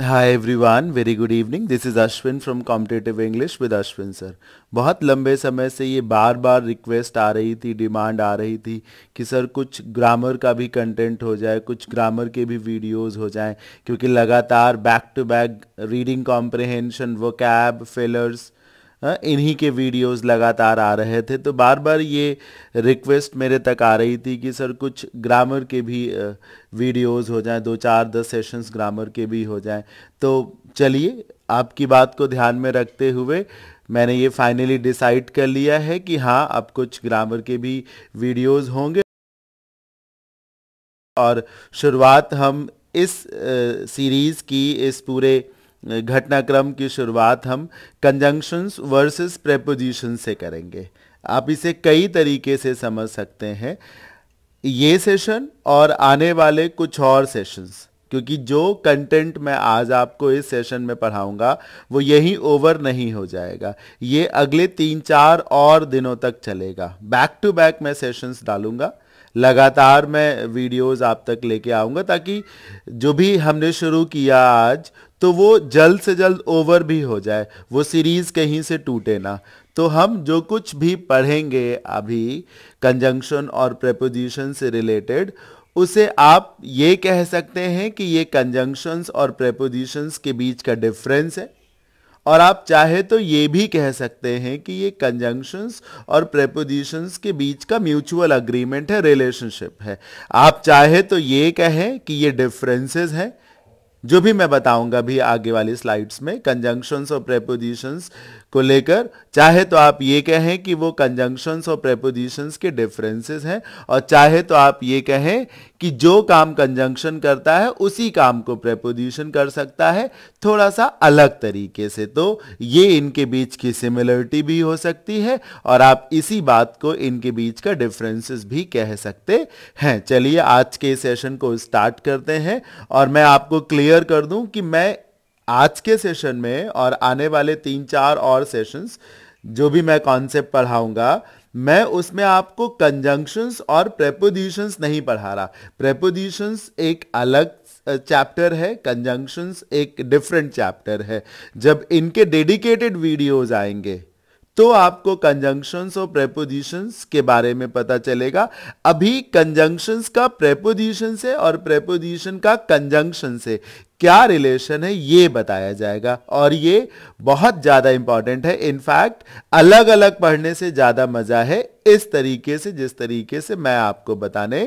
Hi everyone very good evening this is Ashwin from competitive English with Ashwin sir बहुत लंबे समय से ये बार बार रिक्वेस्ट आ रही थी डिमांड आ रही थी कि सर कुछ ग्रामर का भी कंटेंट हो जाए कुछ ग्रामर के भी वीडियोस हो जाएं क्योंकि लगातार back to back reading comprehension vocab fillers हाँ, इन्हीं के वीडियोस लगातार आ रहे थे तो बार बार ये रिक्वेस्ट मेरे तक आ रही थी कि सर कुछ ग्रामर के भी वीडियोस हो जाएं दो चार दस सेशंस ग्रामर के भी हो जाएं तो चलिए आपकी बात को ध्यान में रखते हुए मैंने ये फाइनली डिसाइड कर लिया है कि हाँ अब कुछ ग्रामर के भी वीडियोस होंगे और शुरुआत हम इस सीरीज़ की इस पूरे घटनाक्रम की शुरुआत हम कंजंक्शंस वर्सेस प्रेपोजिशन से करेंगे आप इसे कई तरीके से समझ सकते हैं ये सेशन और आने वाले कुछ और सेशंस क्योंकि जो कंटेंट मैं आज आपको इस सेशन में पढ़ाऊंगा वो यही ओवर नहीं हो जाएगा ये अगले तीन चार और दिनों तक चलेगा बैक टू बैक मैं सेशंस डालूंगा लगातार मैं वीडियोस आप तक लेके आऊँगा ताकि जो भी हमने शुरू किया आज तो वो जल्द से जल्द ओवर भी हो जाए वो सीरीज़ कहीं से टूटे ना तो हम जो कुछ भी पढ़ेंगे अभी कंजंक्शन और प्रपोजिशन से रिलेटेड उसे आप ये कह सकते हैं कि ये कंजंक्शंस और प्रपोजिशंस के बीच का डिफरेंस है और आप चाहे तो ये भी कह सकते हैं कि ये कंजंक्शंस और प्रेपोजिशंस के बीच का म्यूचुअल अग्रीमेंट है रिलेशनशिप है आप चाहे तो ये कहें कि ये डिफरेंसेस हैं जो भी मैं बताऊंगा भी आगे वाली स्लाइड्स में कंजंक्शंस और प्रेपोजिशंस को लेकर चाहे तो आप ये कहें कि वो कंजंक्शंस और प्रेपोजिशंस के डिफरेंसेस हैं और चाहे तो आप ये कहें कि जो काम कंजंक्शन करता है उसी काम को प्रेपोजिशन कर सकता है थोड़ा सा अलग तरीके से तो ये इनके बीच की सिमिलरिटी भी हो सकती है और आप इसी बात को इनके बीच का डिफरेंसेस भी कह सकते हैं चलिए आज के सेशन को स्टार्ट करते हैं और मैं आपको क्लियर कर दूं कि मैं आज के सेशन में और आने वाले तीन चार और सेशंस जो भी मैं कॉन्सेप्ट पढ़ाऊंगा मैं उसमें आपको कंजंक्शंस और प्रेपोजिशंस नहीं पढ़ा रहा प्रेपोजिशंस एक अलग चैप्टर है कंजंक्शंस एक डिफरेंट चैप्टर है जब इनके डेडिकेटेड वीडियोस आएंगे तो आपको कंजंक्शंस और प्रेपोजिशंस के बारे में पता चलेगा अभी कंजंक्शंस का प्रेपोजिशन से और प्रेपोजिशन का कंजंक्शन से क्या रिलेशन है ये बताया जाएगा और ये बहुत ज़्यादा इंपॉर्टेंट है इनफैक्ट अलग अलग पढ़ने से ज़्यादा मज़ा है इस तरीके से जिस तरीके से मैं आपको बताने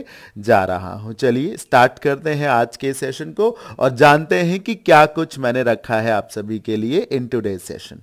जा रहा हूं चलिए स्टार्ट करते हैं आज के सेशन को और जानते हैं कि क्या कुछ मैंने रखा है आप सभी के लिए इन टूडे सेशन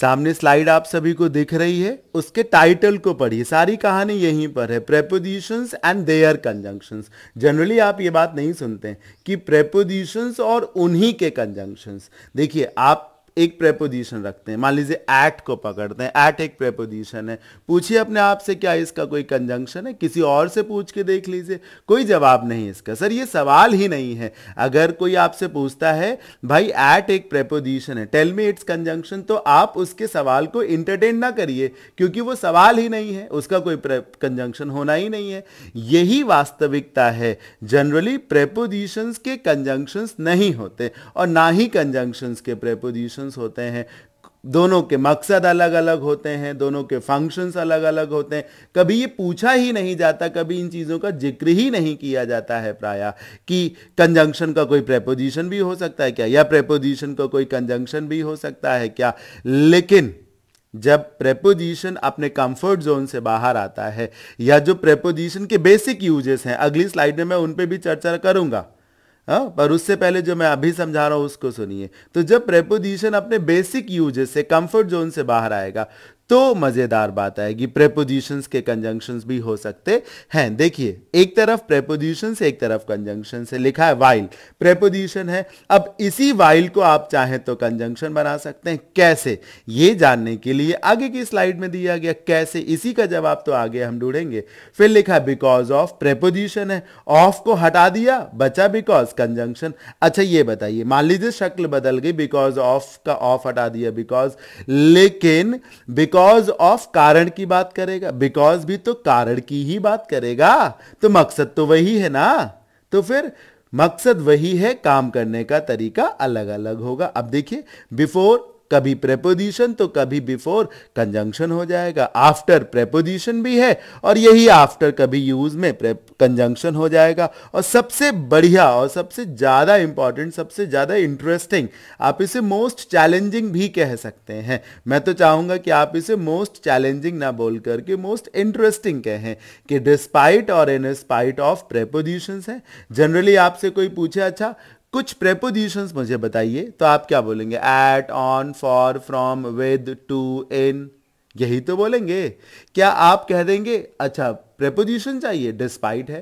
सामने स्लाइड आप सभी को दिख रही है उसके टाइटल को पढ़िए सारी कहानी यहीं पर है prepositions and their conjunctions generally आप ये बात नहीं सुनते हैं कि प्रेपोजिशंस और उन्हीं के कंजंक्शंस देखिए आप एक प्रेपोजिशन रखते हैं मान लीजिए एट को पकड़ते हैं एट एक प्रेपोजिशन है पूछिए अपने आप से क्या इसका कोई कंजंक्शन है किसी और से पूछ के देख लीजिए कोई जवाब नहीं इसका सर ये सवाल ही नहीं है अगर कोई आपसे पूछता है भाई एट एक प्रेपोजिशन है टेल मी इट्स कंजंक्शन तो आप उसके सवाल को इंटरटेन ना करिए क्योंकि वो सवाल ही नहीं है उसका कोई कंजंक्शन होना ही नहीं है यही वास्तविकता है जनरली प्रेपोजिशंस के कंजंक्शंस नहीं होते और ना ही कंजंक्शंस के प्रेपोजिशन फंक्शंस होते हैं दोनों के मकसद अलग अलग होते हैं दोनों के फंक्शंस अलग अलग होते हैं कभी ये पूछा ही नहीं जाता कभी इन चीज़ों का जिक्र ही नहीं किया जाता है प्राय कि कंजंक्शन का कोई प्रेपोजिशन भी हो सकता है क्या या प्रेपोजिशन का कोई कंजंक्शन भी हो सकता है क्या लेकिन जब प्रेपोजिशन अपने कंफर्ट जोन से बाहर आता है या जो प्रेपोजिशन के बेसिक यूजेस हैं अगली स्लाइड में मैं उन पर भी चर्चा करूंगा हाँ पर उससे पहले जो मैं अभी समझा रहा हूँ उसको सुनिए तो जब प्रेपोजिशन अपने बेसिक यूजेस से कंफर्ट जोन से बाहर आएगा तो मज़ेदार बात आएगी प्रेपोजिशंस के कंजंक्शन भी हो सकते हैं देखिए एक तरफ प्रेपोजिशन एक तरफ कंजंक्शन से लिखा है वाइल प्रेपोजिशन है अब इसी वाइल को आप चाहें तो कंजंक्शन बना सकते हैं कैसे ये जानने के लिए आगे की स्लाइड में दिया गया कैसे इसी का जवाब तो आगे हम ढूंढेंगे फिर लिखा बिकॉज ऑफ प्रेपोजिशन है ऑफ को हटा दिया बचा बिकॉज कंजंक्शन अच्छा ये बताइए मान लीजिए शक्ल बदल गई बिकॉज ऑफ का ऑफ हटा दिया बिकॉज लेकिन बिकॉज बिकॉज ऑफ कारण की बात करेगा बिकॉज भी तो कारण की ही बात करेगा तो मकसद तो वही है ना तो फिर मकसद वही है काम करने का तरीका अलग अलग होगा अब देखिए बिफोर कभी प्रेपोजिशन तो कभी बिफोर कंजंक्शन हो जाएगा आफ्टर प्रेपोजिशन भी है और यही आफ्टर कभी यूज में कंजंक्शन हो जाएगा और सबसे बढ़िया और सबसे ज़्यादा इंपॉर्टेंट सबसे ज़्यादा इंटरेस्टिंग आप इसे मोस्ट चैलेंजिंग भी कह सकते हैं मैं तो चाहूंगा कि आप इसे मोस्ट चैलेंजिंग ना बोल करके मोस्ट इंटरेस्टिंग कहें कि डिस्पाइट और इन स्पाइट ऑफ प्रेपोजिशन है जनरली आपसे कोई पूछे अच्छा कुछ प्रेपोजिशंस मुझे बताइए तो आप क्या बोलेंगे at on for from with to in यही तो बोलेंगे क्या आप कह देंगे अच्छा प्रेपोजिशन चाहिए डिस्पाइट है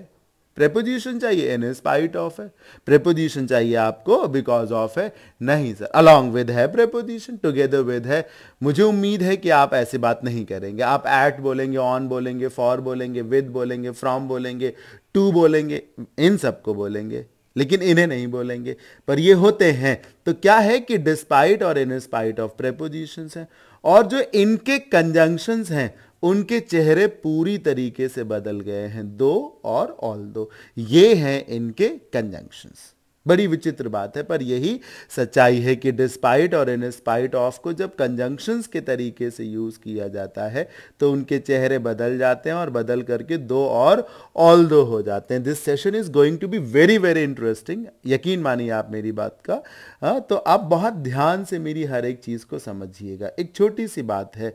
प्रेपोजिशन चाहिए इन स्पाइट ऑफ है प्रेपोजिशन चाहिए आपको बिकॉज ऑफ है नहीं सर अलॉन्ग विद है प्रेपोजिशन टुगेदर विद है मुझे उम्मीद है कि आप ऐसी बात नहीं करेंगे आप एट बोलेंगे ऑन बोलेंगे फॉर बोलेंगे विद बोलेंगे फ्रॉम बोलेंगे टू बोलेंगे इन सबको बोलेंगे लेकिन इन्हें नहीं बोलेंगे पर ये होते हैं तो क्या है कि डिस्पाइट और इनस्पाइट ऑफ प्रेपोजिशन हैं और जो इनके कंजंक्शन हैं उनके चेहरे पूरी तरीके से बदल गए हैं दो और ऑल दो ये हैं इनके कंजंक्शंस बड़ी विचित्र बात है पर यही सच्चाई है कि डिस्पाइट और इनस्पाइट ऑफ को जब कंजंक्शंस के तरीके से यूज़ किया जाता है तो उनके चेहरे बदल जाते हैं और बदल करके दो और ऑल दो हो जाते हैं this session is going to be very very interesting यकीन मानिए आप मेरी बात का हाँ तो आप बहुत ध्यान से मेरी हर एक चीज़ को समझिएगा एक छोटी सी बात है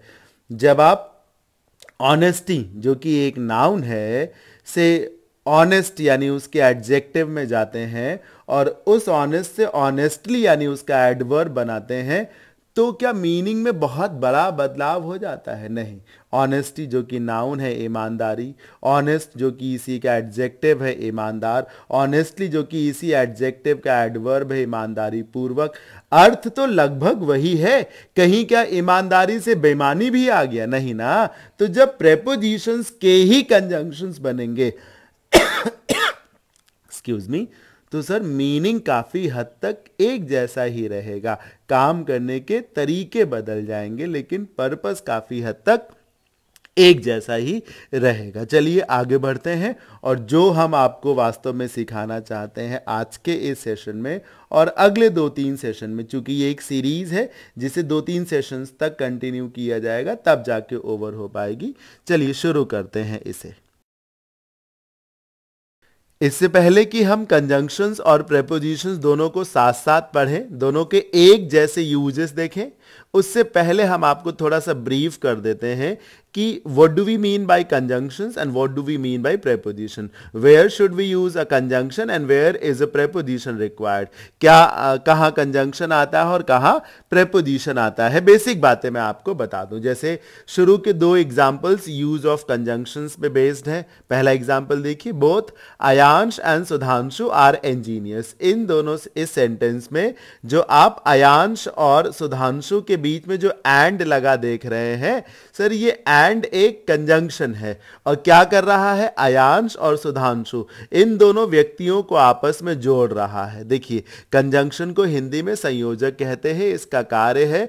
जब आप ऑनेस्टी जो कि एक नाउन है से ऑनेस्ट यानी उसके एडजेक्टिव में जाते हैं और उस ऑनेस्ट से ऑनेस्टली यानी उसका एडवर्ब बनाते हैं तो क्या मीनिंग में बहुत बड़ा बदलाव हो जाता है नहीं ऑनेस्टी जो कि नाउन है ईमानदारी ऑनेस्ट जो कि इसी का एडजेक्टिव है ईमानदार ऑनेस्टली जो कि इसी एडजेक्टिव का एडवर्ब है ईमानदारी पूर्वक अर्थ तो लगभग वही है कहीं क्या ईमानदारी से बेमानी भी आ गया नहीं ना तो जब प्रेपोजिशंस के ही कंजंक्शंस बनेंगे एक्सक्यूज मी तो सर मीनिंग काफ़ी हद तक एक जैसा ही रहेगा काम करने के तरीके बदल जाएंगे लेकिन पर्पस काफ़ी हद तक एक जैसा ही रहेगा चलिए आगे बढ़ते हैं और जो हम आपको वास्तव में सिखाना चाहते हैं आज के इस सेशन में और अगले दो तीन सेशन में चूंकि ये एक सीरीज़ है जिसे दो तीन सेशंस तक कंटिन्यू किया जाएगा तब जाके ओवर हो पाएगी चलिए शुरू करते हैं इसे इससे पहले कि हम कंजंक्शंस और प्रेपोजिशंस दोनों को साथ साथ पढ़ें दोनों के एक जैसे यूजेस देखें उससे पहले हम आपको थोड़ा सा ब्रीफ कर देते हैं कि what do we mean by conjunctions and what do we mean by preposition where should we use a conjunction and where is a preposition required क्या कहाँ कंजंक्शन आता है और कहाँ प्रेपोजिशन आता है बेसिक बातें मैं आपको बता दूं जैसे शुरू के दो एग्जाम्पल्स यूज ऑफ कंजंक्शंस पे बेस्ड है पहला एग्जाम्पल देखिए both Ayansh and Sudhanshu are engineers इन दोनों इस सेंटेंस में जो आप अयांश और सुधांशु के बीच में जो एंड लगा देख रहे हैं सर ये एंड एक कंजंक्शन है और क्या कर रहा है अयांश और सुधांशु इन दोनों व्यक्तियों को आपस में जोड़ रहा है देखिए कंजंक्शन को हिंदी में संयोजक कहते हैं इसका कार्य है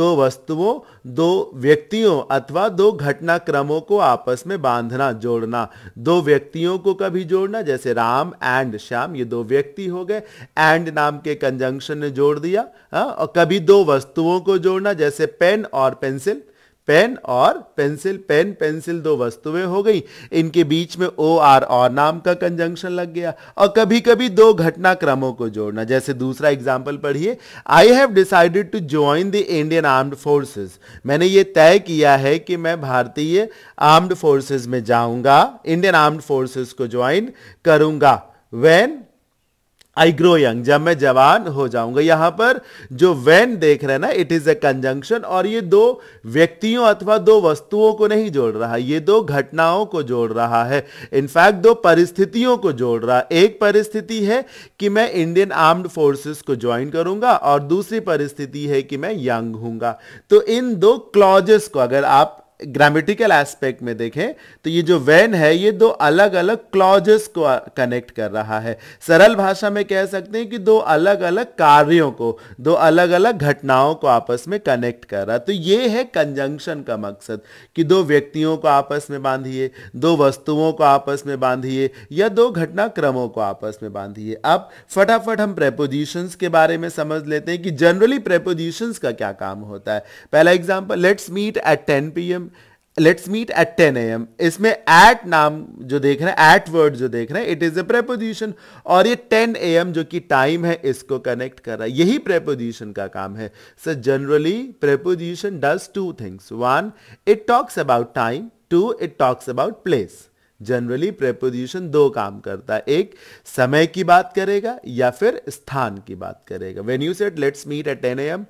दो वस्तुओं दो व्यक्तियों अथवा दो घटनाक्रमों को आपस में बांधना जोड़ना दो व्यक्तियों को कभी जोड़ना जैसे राम एंड श्याम ये दो व्यक्ति हो गए एंड नाम के कंजंक्शन ने जोड़ दिया हा? और कभी दो वस्तुओं को जोड़ना जैसे पेन और पेंसिल पेन और पेंसिल पेन पेंसिल दो वस्तुएं हो गई इनके बीच में ओ आर और नाम का कंजंक्शन लग गया और कभी कभी दो घटनाक्रमों को जोड़ना जैसे दूसरा एग्जाम्पल पढ़िए I have decided to join the Indian armed forces मैंने ये तय किया है कि मैं भारतीय आर्म्ड फोर्सेज में जाऊंगा इंडियन आर्म्ड फोर्सेज को ज्वाइन करूंगा वेन आई ग्रो यंग जब मैं जवान हो जाऊंगा यहां पर जो वैन देख रहे हैं ना इट इज ए कंजंक्शन और ये दो व्यक्तियों अथवा दो वस्तुओं को नहीं जोड़ रहा ये दो घटनाओं को जोड़ रहा है इनफैक्ट दो परिस्थितियों को जोड़ रहा है एक परिस्थिति है कि मैं इंडियन आर्म्ड फोर्सेस को ज्वाइन करूंगा और दूसरी परिस्थिति है कि मैं यंग हूंगा तो इन दो क्लॉजेस को अगर आप ग्रामेटिकल एस्पेक्ट में देखें तो ये जो वैन है ये दो अलग अलग क्लॉजेस को कनेक्ट कर रहा है सरल भाषा में कह सकते हैं कि दो अलग अलग कार्यों को दो अलग अलग घटनाओं को आपस में कनेक्ट कर रहा है तो ये है कंजंक्शन का मकसद कि दो व्यक्तियों को आपस में बांधिए दो वस्तुओं को आपस में बांधिए या दो घटनाक्रमों को आपस में बांधिए अब फटाफट हम प्रेपोजिशंस के बारे में समझ लेते हैं कि जनरली प्रेपोजिशंस का क्या काम होता है पहला example let's meet at ten P M let's meet at 10 M इसमें एट नाम जो देख रहे हैं एट वर्ड जो देख रहे हैं इट इज ए प्रेपोजिशन और ये ए एम जो कि टाइम है इसको कनेक्ट कर रहा है यही प्रेपोजिशन का काम है sir generally preposition does two things one it talks about time two it talks about place generally preposition दो काम करता है एक समय की बात करेगा या फिर स्थान की बात करेगा when you said let's meet at ten A M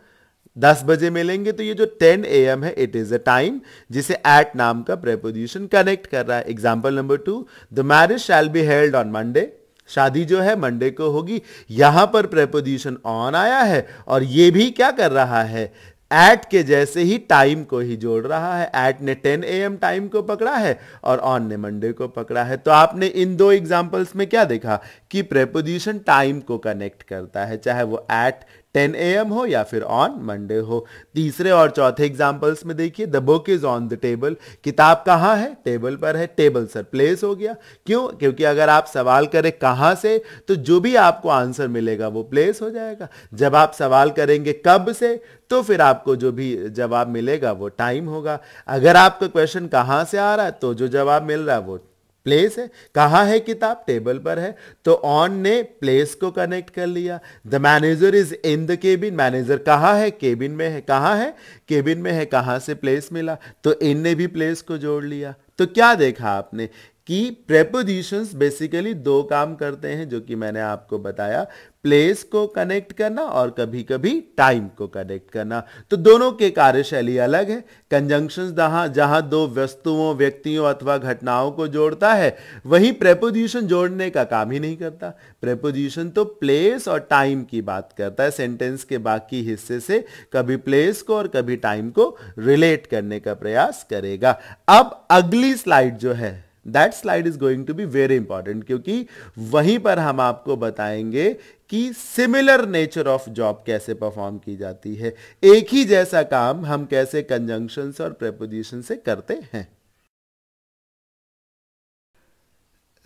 दस बजे मिलेंगे तो ये जो टेन ए एम है इट इज अ टाइम जिसे एट नाम का प्रेपोजिशन कनेक्ट कर रहा है example number two the marriage shall be held on Monday शादी जो है मंडे को होगी यहां पर प्रेपोजिशन ऑन आया है और ये भी क्या कर रहा है एट के जैसे ही टाइम को ही जोड़ रहा है एट ने 10 ए एम टाइम को पकड़ा है और ऑन ने मंडे को पकड़ा है तो आपने इन दो एग्जाम्पल्स में क्या देखा कि प्रेपोजिशन टाइम को कनेक्ट करता है चाहे वो एट टेन ए एम हो या फिर ऑन मंडे हो तीसरे और चौथे एग्जाम्पल्स में देखिए the book is on the table किताब कहाँ है टेबल पर है टेबल सर प्लेस हो गया क्यों क्योंकि अगर आप सवाल करें कहाँ से तो जो भी आपको आंसर मिलेगा वो प्लेस हो जाएगा जब आप सवाल करेंगे कब से तो फिर आपको जो भी जवाब मिलेगा वो टाइम होगा अगर आपका क्वेश्चन कहाँ से आ रहा है तो जो जवाब मिल रहा है वो प्लेस है कहा है किताब टेबल पर है तो ऑन ने प्लेस को कनेक्ट कर लिया the manager is in the cabin manager कहा है केबिन में है कहा है केबिन में है कहां से प्लेस मिला तो इन ने भी प्लेस को जोड़ लिया तो क्या देखा आपने कि प्रेपोजिशंस बेसिकली दो काम करते हैं जो कि मैंने आपको बताया प्लेस को कनेक्ट करना और कभी कभी टाइम को कनेक्ट करना तो दोनों के कार्यशैली अलग है कंजंक्शन जहां जहां दो वस्तुओं व्यक्तियों अथवा घटनाओं को जोड़ता है वहीं प्रेपोजिशन जोड़ने का काम ही नहीं करता प्रेपोजिशन तो प्लेस और टाइम की बात करता है सेंटेंस के बाकी हिस्से से कभी प्लेस को और कभी टाइम को रिलेट करने का प्रयास करेगा अब अगली स्लाइड जो है that slide is going to be very important क्योंकि वहीं पर हम आपको बताएंगे कि सिमिलर नेचर ऑफ जॉब कैसे परफॉर्म की जाती है एक ही जैसा काम हम कैसे कंजंक्शन और प्रेपोजिशन से करते हैं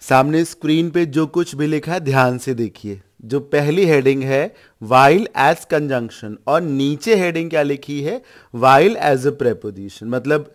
सामने स्क्रीन पे जो कुछ भी लिखा है ध्यान से देखिए जो पहली हेडिंग है वाइल एज कंजंक्शन और नीचे हेडिंग क्या लिखी है वाइल एज अ प्रेपोजिशन मतलब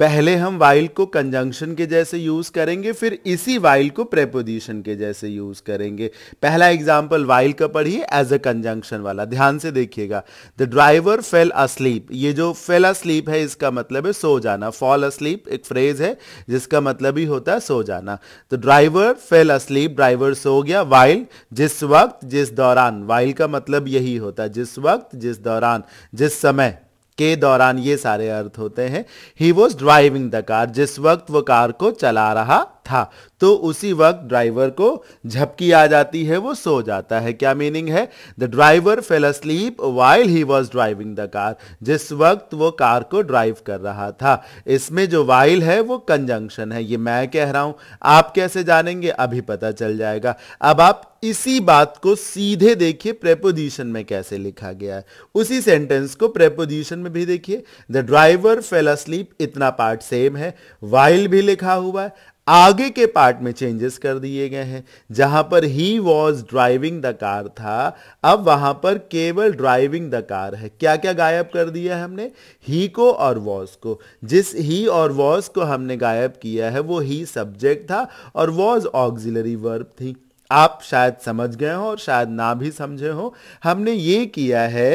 पहले हम वाइल को कंजंक्शन के जैसे यूज करेंगे फिर इसी वाइल को प्रेपोजिशन के जैसे यूज करेंगे पहला एग्जाम्पल वाइल का पढ़िए एज अ कंजंक्शन वाला ध्यान से देखिएगा द ड्राइवर फेल अस्लीप ये जो फेल अस्लीप है इसका मतलब है सो जाना फॉल अस्लीप एक फ्रेज है जिसका मतलब ही होता है सो जाना तो ड्राइवर फेल अस्लीप ड्राइवर सो गया वाइल जिस वक्त जिस दौरान वाइल का मतलब यही होता है जिस वक्त जिस दौरान जिस समय के दौरान ये सारे अर्थ होते हैं he was driving the car जिस वक्त वो कार को चला रहा था तो उसी वक्त ड्राइवर को झपकी आ जाती है वो सो जाता है क्या मीनिंग है the driver fell asleep while he was driving the car जिस वक्त वो कार को ड्राइव कर रहा था इसमें जो वाइल है वो कंजंक्शन है ये मैं कह रहा हूं आप कैसे जानेंगे अभी पता चल जाएगा अब आप इसी बात को सीधे देखिए प्रेपोजिशन में कैसे लिखा गया है उसी सेंटेंस को प्रेपोजिशन में भी देखिए द ड्राइवर फेल अस्लीप इतना पार्ट सेम है वाइल भी लिखा हुआ है आगे के पार्ट में चेंजेस कर दिए गए हैं जहां पर he was driving the car था अब वहां पर केवल ड्राइविंग द कार है क्या क्या गायब कर दिया है हमने ही को और वॉज को जिस ही और वॉज को हमने गायब किया है वो ही सब्जेक्ट था और वॉज ऑग्जिलरी वर्ब थी आप शायद समझ गए हो और शायद ना भी समझे हो हमने ये किया है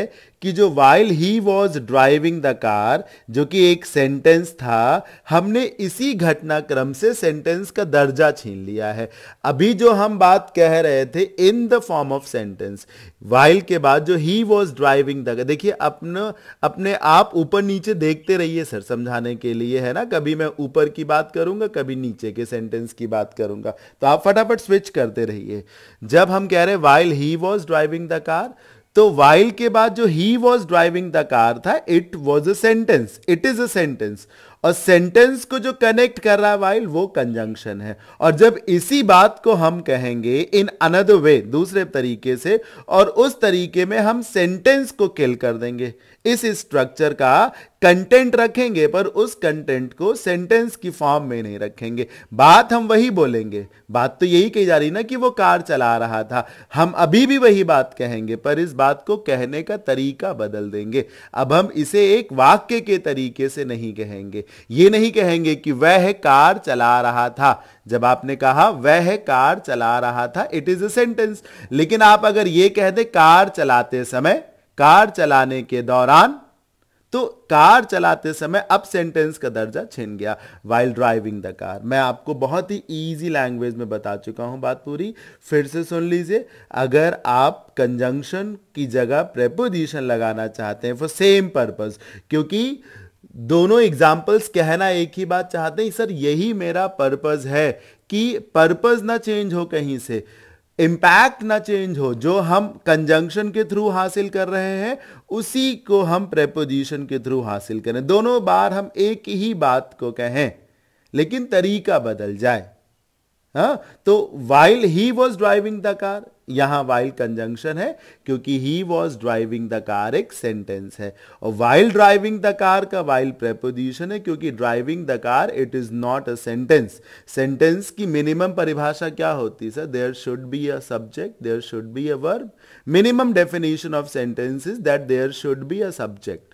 कि जो while he was driving the car जो कि एक सेंटेंस था हमने इसी घटनाक्रम से सेंटेंस का दर्जा छीन लिया है अभी जो हम बात कह रहे थे in the form of sentence while के बाद जो ही वॉज ड्राइविंग द देखिए अपने अपने आप ऊपर नीचे देखते रहिए सर समझाने के लिए है ना कभी मैं ऊपर की बात करूंगा कभी नीचे के सेंटेंस की बात करूंगा तो आप फटाफट स्विच करते रहिए जब हम कह रहे while he was driving the car तो वाइल के बाद जो he was driving the car था it was a sentence it is a sentence और सेंटेंस को जो कनेक्ट कर रहा है वाइल वो कंजंक्शन है और जब इसी बात को हम कहेंगे इन अनदर वे दूसरे तरीके से और उस तरीके में हम सेंटेंस को किल कर देंगे इस स्ट्रक्चर का कंटेंट रखेंगे पर उस कंटेंट को सेंटेंस की फॉर्म में नहीं रखेंगे बात हम वही बोलेंगे बात तो यही कही जा रही ना कि वो कार चला रहा था हम अभी भी वही बात कहेंगे पर इस बात को कहने का तरीका बदल देंगे अब हम इसे एक वाक्य के तरीके से नहीं कहेंगे ये नहीं कहेंगे कि वह कार चला रहा था जब आपने कहा वह कार चला रहा था इट इज अ सेंटेंस लेकिन आप अगर ये कह दे कार चलाते समय कार चलाने के दौरान तो कार चलाते समय अब सेंटेंस का दर्जा छिन गया वाइल ड्राइविंग द कार मैं आपको बहुत ही इजी लैंग्वेज में बता चुका हूं बात पूरी फिर से सुन लीजिए अगर आप कंजंक्शन की जगह प्रेपोजिशन लगाना चाहते हैं फॉर सेम पर्पज क्योंकि दोनों एग्जाम्पल्स कहना एक ही बात चाहते हैं सर यही मेरा पर्पज है कि पर्पज ना चेंज हो कहीं से इम्पैक्ट ना चेंज हो जो हम कंजंक्शन के थ्रू हासिल कर रहे हैं उसी को हम प्रेपोजिशन के थ्रू हासिल करें दोनों बार हम एक ही बात को कहें लेकिन तरीका बदल जाए हाँ तो while he was driving the car यहां वाइल कंजंक्शन है क्योंकि he was driving the car एक सेंटेंस है और वाइल ड्राइविंग द कार का वाइल प्रेपोजिशन है क्योंकि driving the car it is not a sentence sentence की मिनिमम परिभाषा क्या होती है sir there should be a subject there should be a verb minimum definition of sentence is that there should be a subject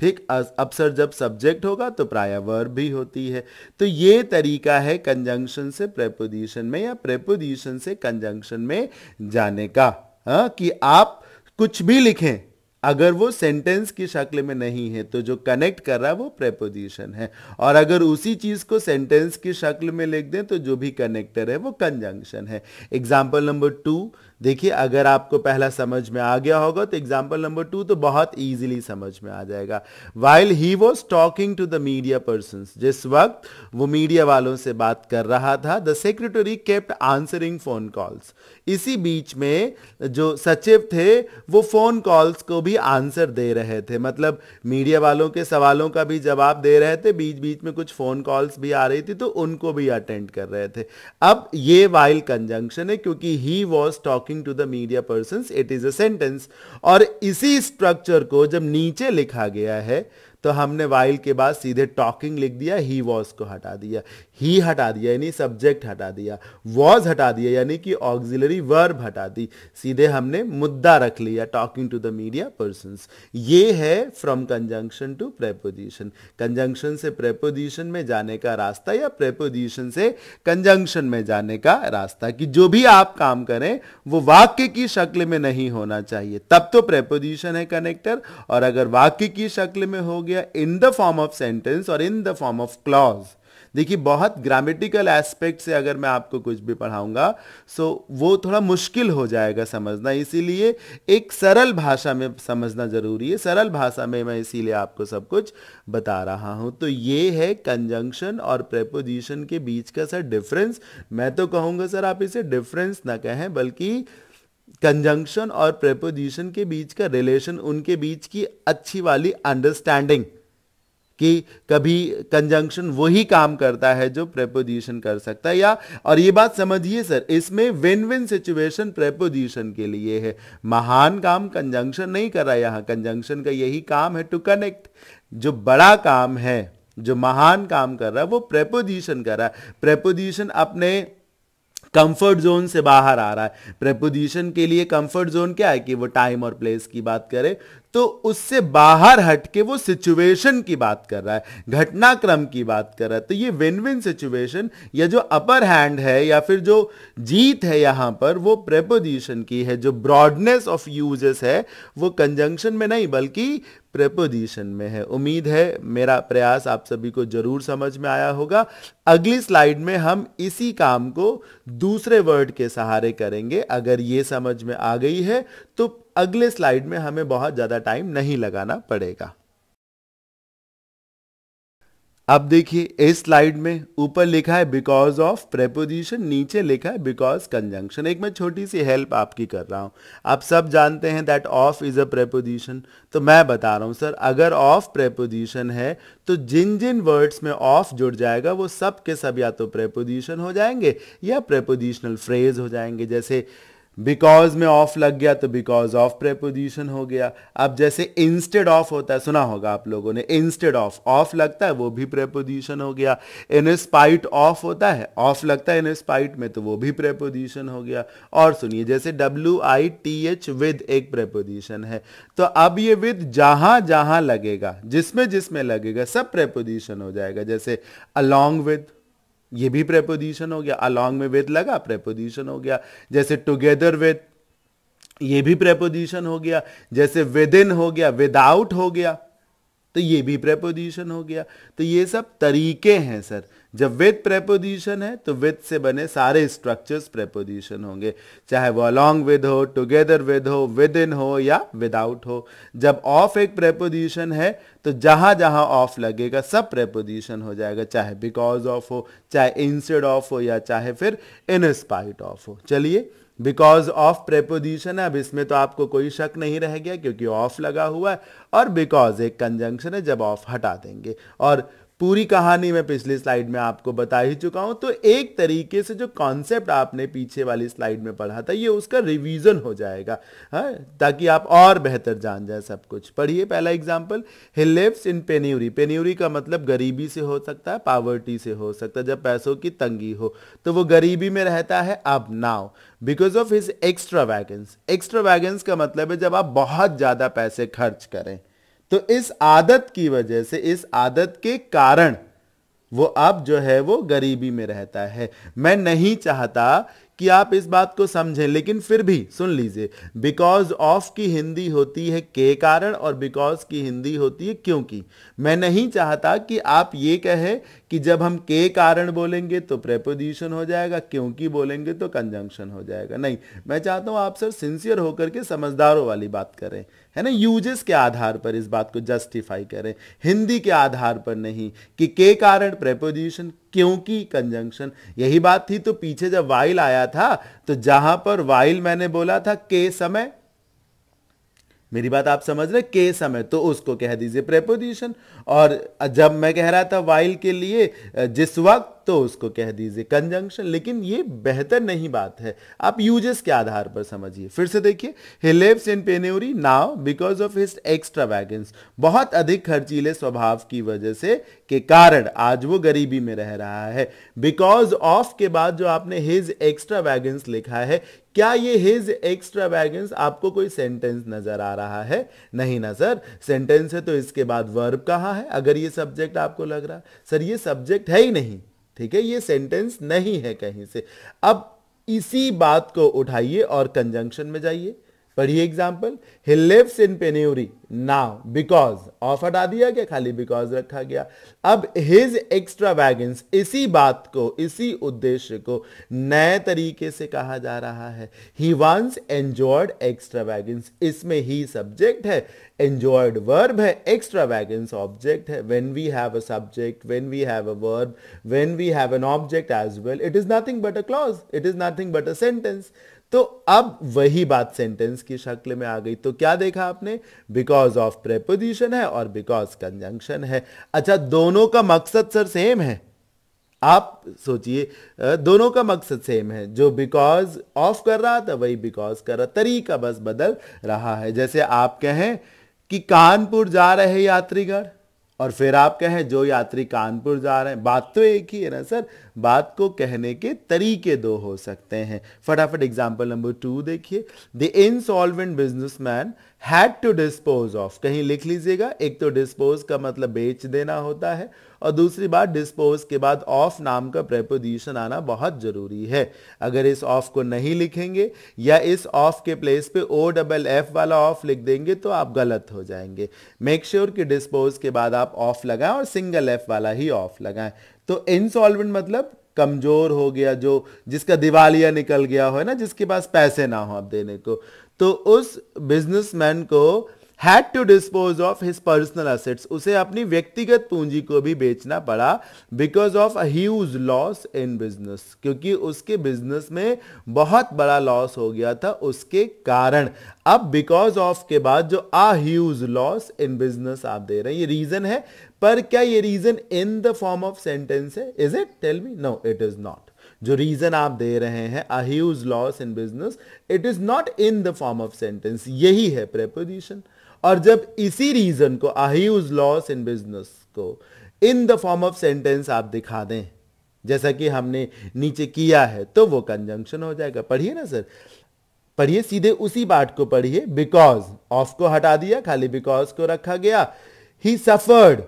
ठीक अपसर जब subject होगा तो प्राय वर्ब भी होती है तो ये तरीका है कंजंक्शन से प्रेपोजिशन में या प्रेपोजिशन से कंजंक्शन में जाने का हा? कि आप कुछ भी लिखें अगर वो सेंटेंस की शक्ल में नहीं है तो जो कनेक्ट कर रहा है वो प्रेपोजिशन है और अगर उसी चीज को सेंटेंस की शक्ल में लिख दें तो जो भी कनेक्टर है वो कंजंक्शन है एग्जाम्पल नंबर टू देखिए अगर आपको पहला समझ में आ गया होगा तो एग्जाम्पल नंबर टू तो बहुत ईजिली समझ में आ जाएगा while he was talking to the media person जिस वक्त वो मीडिया वालों से बात कर रहा था the secretary kept answering phone calls इसी बीच में जो सचिव थे वो फोन कॉल्स को भी आंसर दे रहे थे मतलब मीडिया वालों के सवालों का भी जवाब दे रहे थे बीच बीच में कुछ फोन कॉल्स भी आ रही थी तो उनको भी अटेंड कर रहे थे अब ये वाइल कंजंक्शन है क्योंकि he was talk talking to the media person it is a sentence और इसी स्ट्रक्चर को जब नीचे लिखा गया है तो हमने वाइल के बाद सीधे टॉकिंग लिख दिया ही वॉज को हटा दिया ही हटा दिया यानी सब्जेक्ट हटा दिया वॉज हटा दिया यानी कि ऑग्जिलरी वर्ब हटा दी सीधे हमने मुद्दा रख लिया talking to the media person ये है from conjunction to preposition conjunction से प्रेपोजिशन में जाने का रास्ता या प्रेपोजिशन से कंजंक्शन में जाने का रास्ता कि जो भी आप काम करें वो वाक्य की शक्ल में नहीं होना चाहिए तब तो प्रेपोजिशन है कनेक्टर और अगर वाक्य की शक्ल में हो गया किया in the form of sentence और in the form of clause देखिए बहुत ग्रामेटिकल एस्पेक्ट से अगर मैं आपको कुछ भी पढ़ाऊंगा सो वो थोड़ा मुश्किल हो जाएगा समझना इसीलिए एक सरल भाषा में समझना ज़रूरी है सरल भाषा में मैं इसीलिए आपको सब कुछ बता रहा हूं तो ये है कंजंक्शन और प्रेपोजिशन के बीच का सर डिफरेंस मैं तो कहूंगा सर आप इसे डिफरेंस ना कहें बल्कि कंजंक्शन और प्रेपोजिशन के बीच का रिलेशन उनके बीच की अच्छी वाली अंडरस्टैंडिंग कि कभी कंजंक्शन वही काम करता है जो प्रेपोजिशन कर सकता है या और ये बात समझिए सर इसमें विन विन सिचुएशन प्रेपोजिशन के लिए है महान काम कंजंक्शन नहीं कर रहा यहां कंजंक्शन का यही काम है टू कनेक्ट जो बड़ा काम है जो महान काम कर रहा है वो प्रेपोजिशन कर रहा है प्रेपोजिशन अपने कंफर्ट जोन से बाहर आ रहा है प्रपोजिशन के लिए कंफर्ट जोन क्या है कि वो टाइम और प्लेस की बात करे तो उससे बाहर हटके वो सिचुएशन की बात कर रहा है घटनाक्रम की बात कर रहा है तो ये विन विन सिचुएशन या जो अपर हैंड है या फिर जो जीत है यहां पर वो प्रेपोजिशन की है जो ब्रॉडनेस ऑफ यूजेस है वो कंजंक्शन में नहीं बल्कि प्रेपोजिशन में है उम्मीद है मेरा प्रयास आप सभी को जरूर समझ में आया होगा अगली स्लाइड में हम इसी काम को दूसरे वर्ड के सहारे करेंगे अगर ये समझ में आ गई है तो अगले स्लाइड में हमें बहुत ज़्यादा टाइम नहीं लगाना पड़ेगा अब देखिए इस स्लाइड में ऊपर लिखा है बिकॉज ऑफ प्रेपोजिशन नीचे लिखा है बिकॉज कंजंक्शन एक मैं छोटी सी हेल्प आपकी कर रहा हूं आप सब जानते हैं that of is a preposition तो मैं बता रहा हूं सर अगर ऑफ प्रेपोजिशन है तो जिन जिन वर्ड्स में ऑफ जुड़ जाएगा वो सब के सब या तो प्रेपोजिशन हो जाएंगे या प्रेपोजिशनल फ्रेज हो जाएंगे जैसे बिकॉज में ऑफ लग गया तो बिकॉज ऑफ प्रेपोजिशन हो गया अब जैसे इंस्टेड ऑफ होता है सुना होगा आप लोगों ने इंस्टेड ऑफ ऑफ लगता है वो भी प्रेपोजिशन हो गया इन स्पाइट ऑफ होता है ऑफ लगता है इन स्पाइट में तो वो भी प्रेपोजिशन हो गया और सुनिए जैसे W I T H with एक प्रेपोजिशन है तो अब ये विद जहां जहां लगेगा जिसमें जिसमें लगेगा सब प्रेपोजिशन हो जाएगा जैसे अलॉन्ग विद ये भी प्रेपोजिशन हो गया अलॉन्ग में विद लगा प्रेपोजिशन हो गया जैसे टुगेदर विद ये भी प्रेपोजिशन हो गया जैसे विद इन हो गया विदाउट हो गया तो ये भी प्रेपोजिशन हो गया तो ये सब तरीके हैं सर जब विथ प्रेपोजिशन है तो विथ से बने सारे स्ट्रक्चर्स प्रेपोजिशन होंगे चाहे वो अलॉन्ग विद हो टुगेदर विद हो विद इन हो या विदाउट हो जब ऑफ एक प्रेपोजिशन है तो जहां जहां ऑफ लगेगा सब प्रेपोजिशन हो जाएगा चाहे बिकॉज ऑफ हो चाहे इंस्टेड ऑफ हो या चाहे फिर इन स्पाइट ऑफ हो चलिए बिकॉज ऑफ प्रेपोजिशन है अब इसमें तो आपको कोई शक नहीं रह गया क्योंकि ऑफ लगा हुआ है और बिकॉज एक कंजंक्शन है जब ऑफ हटा देंगे और पूरी कहानी मैं पिछली स्लाइड में आपको बता ही चुका हूं तो एक तरीके से जो कॉन्सेप्ट आपने पीछे वाली स्लाइड में पढ़ा था ये उसका रिवीजन हो जाएगा हाँ ताकि आप और बेहतर जान जाए सब कुछ पढ़िए पहला example he lives in penury penury का मतलब गरीबी से हो सकता है पावर्टी से हो सकता है जब पैसों की तंगी हो तो वो गरीबी में रहता है अब now because of his extravagance extravagance का मतलब है जब आप बहुत ज़्यादा पैसे खर्च करें तो इस आदत की वजह से इस आदत के कारण वो अब जो है वो गरीबी में रहता है मैं नहीं चाहता कि आप इस बात को समझें लेकिन फिर भी सुन लीजिए बिकॉज ऑफ की हिंदी होती है के कारण और बिकॉज की हिंदी होती है क्योंकि मैं नहीं चाहता कि आप ये कहें कि जब हम के कारण बोलेंगे तो प्रेपोजिशन हो जाएगा क्योंकि बोलेंगे तो कंजंक्शन हो जाएगा नहीं मैं चाहता हूँ आप सर सिंसियर होकर के समझदारों वाली बात करें है ना यूजेस के आधार पर इस बात को जस्टिफाई करें हिंदी के आधार पर नहीं कि के कारण प्रेपोजिशन क्योंकि कंजंक्शन यही बात थी तो पीछे जब वाइल आया था तो जहां पर वाइल मैंने बोला था के समय मेरी बात आप समझ रहे के समय तो उसको कह दीजिए प्रेपोजिशन और जब मैं कह रहा था वाइल के लिए जिस वक्त तो उसको कह दीजिए कंजंक्शन लेकिन ये बेहतर नहीं बात है आप यूजेस के आधार पर समझिए फिर से देखिए he lives in penury now because of his extravagance बहुत अधिक खर्चीले स्वभाव की वजह से के कारण आज वो गरीबी में रह रहा है बिकॉज ऑफ के बाद जो आपने हिज एक्स्ट्रावैगेंस लिखा है क्या ये हिज एक्स्ट्रावैगेंस आपको कोई सेंटेंस नजर आ रहा है नहीं ना सर सेंटेंस है तो इसके बाद वर्ब कहाँ है अगर ये सब्जेक्ट आपको लग रहा सर ये सब्जेक्ट है ही नहीं ठीक है ये सेंटेंस नहीं है कहीं से अब इसी बात को उठाइए और कंजंक्शन में जाइए पर पढ़िए example he lives in penury now because of हटा दिया गया खाली बिकॉज रखा गया अब हिज एक्स्ट्रा वैगन्स इसी बात को इसी उद्देश्य को नए तरीके से कहा जा रहा है he once enjoyed extravagance इसमें ही सब्जेक्ट है एंजॉयड वर्ब है एक्स्ट्रा वैगन्स ऑब्जेक्ट है when we have a subject when we have a verb when we have an object as well it is nothing but a clause it is nothing but a sentence तो अब वही बात sentence की शक्ल में आ गई तो क्या देखा आपने बिकॉज ऑफ प्रेपोजिशन है और बिकॉज कंजंक्शन है अच्छा दोनों का मकसद सर सेम है आप सोचिए दोनों का मकसद सेम है जो बिकॉज ऑफ कर रहा था वही बिकॉज कर रहा तरीका बस बदल रहा है जैसे आप कहें कि कानपुर जा रहे यात्रीगढ़ और फिर आप कहें जो यात्री कानपुर जा रहे हैं बात तो एक ही है ना सर बात को कहने के तरीके दो हो सकते हैं फटाफट एग्जाम्पल नंबर टू देखिए the insolvent businessman had to dispose of कहीं लिख लीजिएगा एक तो डिस्पोज का मतलब बेच देना होता है और दूसरी बात डिस्पोज के बाद ऑफ नाम का प्रेपोजिशन आना बहुत जरूरी है अगर इस ऑफ को नहीं लिखेंगे या इस ऑफ के प्लेस पे ओ डबल एफ वाला ऑफ लिख देंगे तो आप गलत हो जाएंगे मेक श्योर sure कि डिस्पोज के बाद आप ऑफ लगाएं और सिंगल एफ वाला ही ऑफ लगाएं तो इनसॉल्वेंट मतलब कमजोर हो गया जो जिसका दिवालिया निकल गया हो ना जिसके पास पैसे ना हो आप देने को तो उस बिजनेसमैन को had to dispose of his personal assets उसे अपनी व्यक्तिगत पूंजी को भी बेचना पड़ा because of huge loss in business क्योंकि उसके बिजनेस में बहुत बड़ा लॉस हो गया था उसके कारण अब बिकॉज ऑफ के बाद जो a huge loss in business आप दे रहे हैं ये रीजन है पर क्या ये reason in the form of sentence है is it tell me no it is not जो रीज़न आप दे रहे हैं a huge loss in business it is not in the form of sentence यही है प्रेपोजिशन और जब इसी रीज़न को a huge loss in business को in the form of sentence आप दिखा दें जैसा कि हमने नीचे किया है तो वो कंजंक्शन हो जाएगा पढ़िए ना सर पढ़िए सीधे उसी बात को पढ़िए बिकॉज ऑफ को हटा दिया खाली बिकॉज को रखा गया he suffered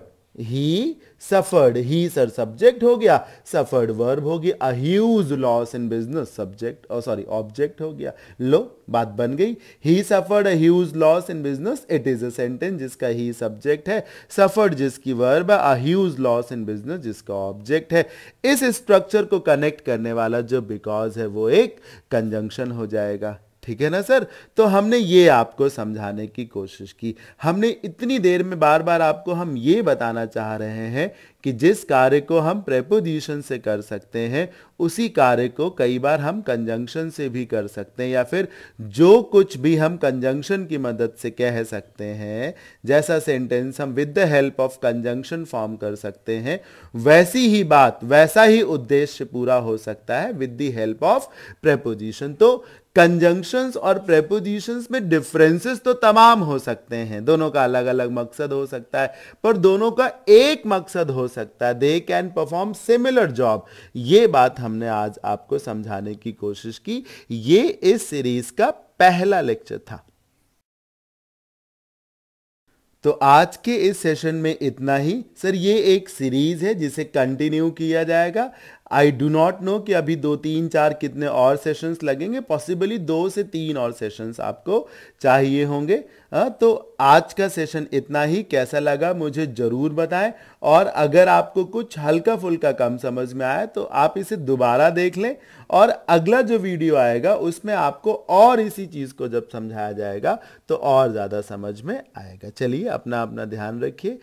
he suffered he sir subject हो गया सफर्ड वर्ब हो गया huge loss in business subject और सॉरी ऑब्जेक्ट हो गया लो बात बन गई he suffered huge loss in business it is a sentence जिसका ही सब्जेक्ट है सफर्ड जिसकी verb a huge loss in business जिसका ऑब्जेक्ट है इस स्ट्रक्चर को कनेक्ट करने वाला जो बिकॉज है वो एक कंजंक्शन हो जाएगा ठीक है ना सर तो हमने ये आपको समझाने की कोशिश की हमने इतनी देर में बार बार आपको हम ये बताना चाह रहे हैं कि जिस कार्य को हम प्रेपोजिशन से कर सकते हैं उसी कार्य को कई बार हम कंजंक्शन से भी कर सकते हैं या फिर जो कुछ भी हम कंजंक्शन की मदद से कह सकते हैं जैसा सेंटेंस हम with the help of conjunction form कर सकते हैं वैसी ही बात वैसा ही उद्देश्य पूरा हो सकता है with the help of preposition तो कंजंक्शंस और प्रेपोजिशंस में डिफरेंसेस तो तमाम हो सकते हैं दोनों का अलग अलग मकसद हो सकता है पर दोनों का एक मकसद हो सकता है they can perform similar job ये बात हमने आज आपको समझाने की कोशिश की ये इस सीरीज का पहला लेक्चर था तो आज के इस सेशन में इतना ही सर ये एक सीरीज है जिसे कंटिन्यू किया जाएगा आई डू नॉट नो कि अभी दो तीन चार कितने और सेशंस लगेंगे पॉसिबली दो से तीन और सेशंस आपको चाहिए होंगे हाँ तो आज का सेशन इतना ही कैसा लगा मुझे ज़रूर बताएं और अगर आपको कुछ हल्का फुल्का कम समझ में आया तो आप इसे दोबारा देख लें और अगला जो वीडियो आएगा उसमें आपको और इसी चीज़ को जब समझाया जाएगा तो और ज़्यादा समझ में आएगा चलिए अपना अपना ध्यान रखिए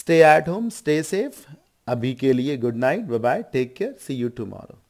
stay at home stay safe अभी के लिए good night bye bye take care see you tomorrow